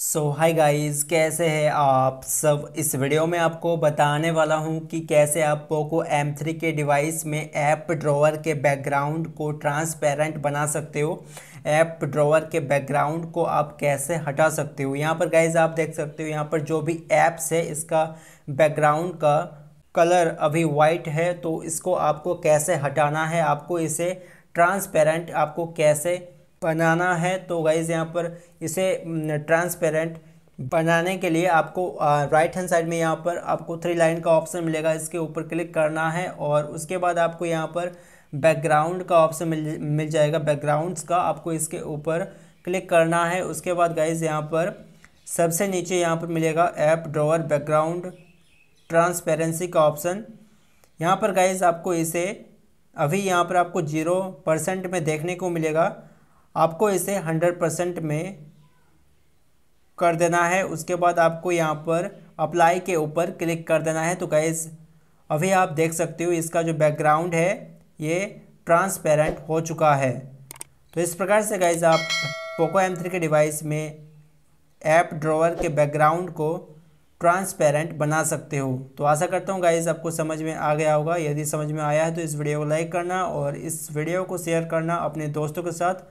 सो hi guys कैसे हैं आप सब इस वीडियो में आपको बताने वाला हूं कि कैसे आप पोको M3 के डिवाइस में ऐप ड्रॉवर के बैकग्राउंड को ट्रांसपेरेंट बना सकते हो ऐप ड्रॉवर के बैकग्राउंड को आप कैसे हटा सकते हो यहां पर गाइस आप देख सकते हो यहां पर जो भी ऐप्स है इसका बैकग्राउंड का कलर अभी वाइट है तो इसको आपको कैसे हटाना है आपको इसे ट्रांसपेरेंट आपको कैसे बनाना है तो गाइज़ यहाँ पर इसे ट्रांसपेरेंट बनाने के लिए आपको राइट हैंड साइड में यहाँ पर आपको थ्री लाइन का ऑप्शन मिलेगा इसके ऊपर क्लिक करना है और उसके बाद आपको यहाँ पर बैकग्राउंड का ऑप्शन मिल मिल जाएगा बैकग्राउंड्स का आपको इसके ऊपर क्लिक करना है उसके बाद गाइज यहाँ पर सबसे नीचे यहाँ पर मिलेगा ऐप ड्रॉवर बैकग्राउंड ट्रांसपेरेंसी का ऑप्शन यहाँ पर गाइज आपको इसे अभी यहाँ पर आपको जीरो परसेंट में देखने को मिलेगा आपको इसे हंड्रेड परसेंट में कर देना है उसके बाद आपको यहाँ पर अप्लाई के ऊपर क्लिक कर देना है तो गैस अभी आप देख सकते हो इसका जो बैकग्राउंड है ये ट्रांसपेरेंट हो चुका है तो इस प्रकार से गैस आप पोको एम थ्री के डिवाइस में ऐप ड्रॉवर के बैकग्राउंड को ट्रांसपेरेंट बना सकते हो तो आशा करता हूँ गाइज आपको समझ में आ गया होगा यदि समझ में आया है तो इस वीडियो को लाइक करना और इस वीडियो को शेयर करना अपने दोस्तों के साथ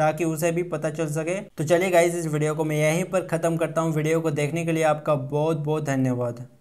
ताकि उसे भी पता चल सके तो चलिए गाइज इस वीडियो को मैं यहीं पर ख़त्म करता हूँ वीडियो को देखने के लिए आपका बहुत बहुत धन्यवाद